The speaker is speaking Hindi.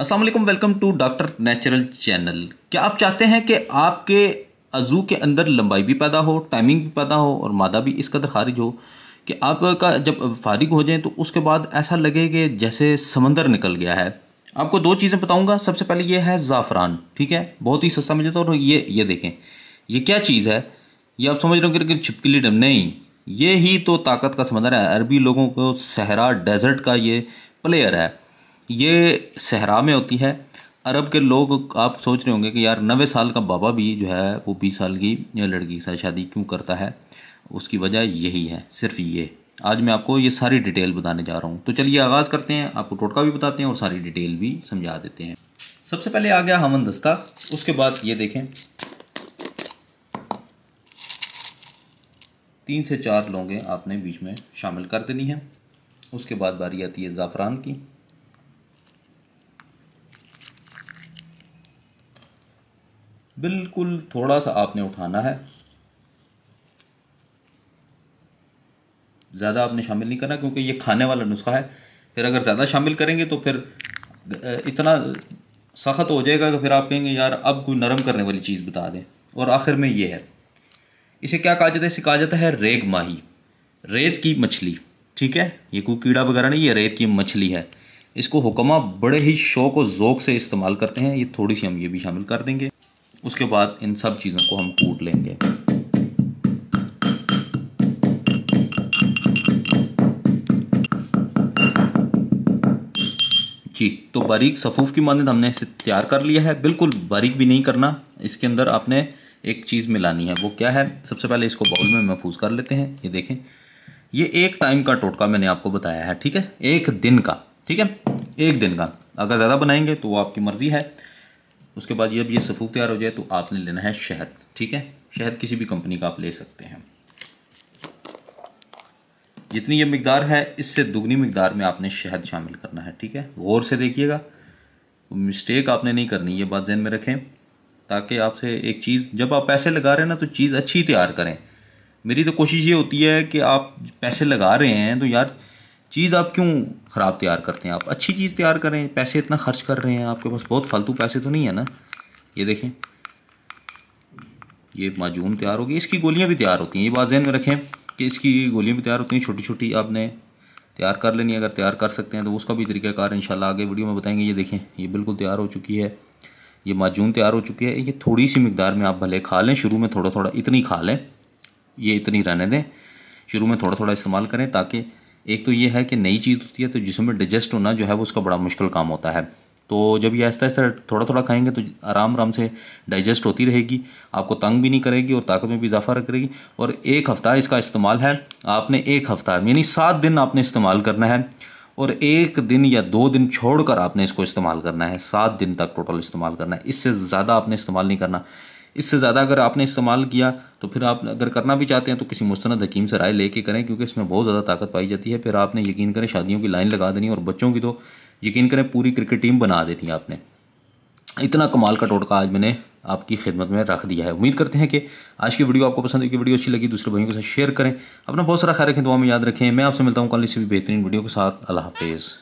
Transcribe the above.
असल welcome to doctor natural channel क्या आप चाहते हैं कि आपके अज़ू के अंदर लंबाई भी पैदा हो टाइमिंग भी पैदा हो और मादा भी इस कदर खारिज हो कि आपका जब फारिग हो जाए तो उसके बाद ऐसा लगे कि जैसे समंदर निकल गया है आपको दो चीज़ें बताऊंगा सबसे पहले ये है ज़ाफ़रान ठीक है बहुत ही सस्ता मिल जाता है और ये ये देखें ये क्या चीज़ है ये आप समझ रहे हो कि छिपकली डम नहीं ये ही तो ताकत का समंदर है अरबी लोगों को सहरा डेजर्ट का ये प्लेयर है ये सहरा में होती है अरब के लोग आप सोच रहे होंगे कि यार नवे साल का बाबा भी जो है वो बीस साल की लड़की के साथ शादी क्यों करता है उसकी वजह यही है सिर्फ ये आज मैं आपको ये सारी डिटेल बताने जा रहा हूँ तो चलिए आगाज़ करते हैं आपको टोटका भी बताते हैं और सारी डिटेल भी समझा देते हैं सबसे पहले आ गया हमन दस्ता उसके बाद ये देखें तीन से चार लोंगे आपने बीच में शामिल कर देनी है उसके बाद बारी आती है ज़ाफ़रान की बिल्कुल थोड़ा सा आपने उठाना है ज़्यादा आपने शामिल नहीं करना क्योंकि ये खाने वाला नुस्खा है फिर अगर ज़्यादा शामिल करेंगे तो फिर इतना सख्त हो जाएगा कि फिर आप कहेंगे यार अब कोई नरम करने वाली चीज़ बता दें और आखिर में ये है इसे क्या कहा जाता है इसे कहा जाता है रेग माही रेत की मछली ठीक है ये कोई कीड़ा वगैरह नहीं ये रेत की मछली है इसको हुक्मा बड़े ही शौक और ओक से इस्तेमाल करते हैं ये थोड़ी सी हम ये भी शामिल कर देंगे उसके बाद इन सब चीज़ों को हम कूट लेंगे जी तो बारीक सफ़ूफ़ की मानद हमने इसे तैयार कर लिया है बिल्कुल बारीक भी नहीं करना इसके अंदर आपने एक चीज़ मिलानी है वो क्या है सबसे पहले इसको बाउल में महफूज कर लेते हैं ये देखें ये एक टाइम का टोटका मैंने आपको बताया है ठीक है एक दिन का ठीक है एक दिन का अगर ज़्यादा बनाएंगे तो वो आपकी मर्ज़ी है उसके बाद जब ये सफ़ूक तैयार हो जाए तो आपने लेना है शहद ठीक है शहद किसी भी कंपनी का आप ले सकते हैं जितनी ये मकदार है इससे दुगनी मकदार में आपने शहद शामिल करना है ठीक है गौर से देखिएगा मिस्टेक आपने नहीं करनी ये बात जहन में रखें ताकि आपसे एक चीज़ जब आप पैसे लगा रहे हैं ना तो चीज़ अच्छी तैयार करें मेरी तो कोशिश ये होती है कि आप पैसे लगा रहे हैं तो यार चीज़ आप क्यों ख़राब तैयार करते हैं आप अच्छी चीज़ तैयार करें पैसे इतना खर्च कर रहे हैं आपके पास बहुत फालतू पैसे तो नहीं है ना ये देखें ये माजून तैयार होगी इसकी गोलियाँ भी तैयार होती हैं ये बात जहन में रखें कि इसकी गोलियाँ भी तैयार होती हैं छोटी छोटी आपने तैयार कर लेनी अगर तैयार कर सकते हैं तो उसका भी तरीकाकार इन शाला आगे वीडियो में बताएंगे ये देखें ये बिल्कुल तैयार हो चुकी है ये माजून तैयार हो चुकी है ये थोड़ी सी मकदार में आप भले खा लें शुरू में थोड़ा थोड़ा इतनी खा लें ये इतनी रहने दें शुरू में थोड़ा थोड़ा इस्तेमाल करें ताकि एक तो ये है कि नई चीज़ होती है तो जिसमें डिजेस्ट होना जो है वो उसका बड़ा मुश्किल काम होता है तो जब ये ऐसा ऐसा थोड़ा थोड़ा खाएंगे तो आराम आराम से डाइजेस्ट होती रहेगी आपको तंग भी नहीं करेगी और ताकत में भी इजाफा करेगी और एक हफ़्ता इसका इस्तेमाल है आपने एक हफ़्ता यानी सात दिन आपने इस्तेमाल करना है और एक दिन या दो दिन छोड़कर आपने इसको इस्तेमाल करना है सात दिन तक टोटल इस्तेमाल करना है इससे ज़्यादा आपने इस्तेमाल नहीं करना इससे ज़्यादा अगर आपने इस्तेमाल किया तो फिर आप अगर करना भी चाहते हैं तो किसी मुस्ंद हकीम से राय लेके करें क्योंकि इसमें बहुत ज़्यादा ताकत पाई जाती है फिर आपने यकीन करें शादियों की लाइन लगा देनी और बच्चों की तो यकीन करें पूरी क्रिकेट टीम बना देनी है आपने इतना कमाल का टोटका आज मैंने आपकी खिदमत में रख दिया है उम्मीद करते हैं कि आज की वीडियो आपको पसंद है कि वीडियो अच्छी लगी दूसरे भाइयों के साथ शेयर करें अपना बहुत सारा ख्याल रखें दुआ में याद रखें मैं आपसे मिलता हूँ कल इसी भी बेहतरीन वीडियो के साथ अल्लाह हाफिज़